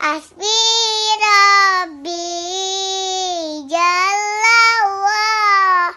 Asbi Rabbi Jalla wa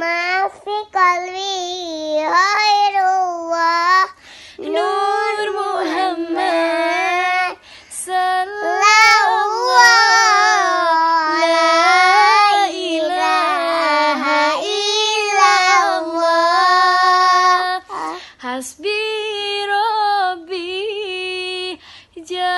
Mafi kalbi Hairullah Nur Muhammad Sallallahu La ilaha illallah Hasbi Rabbi Jalla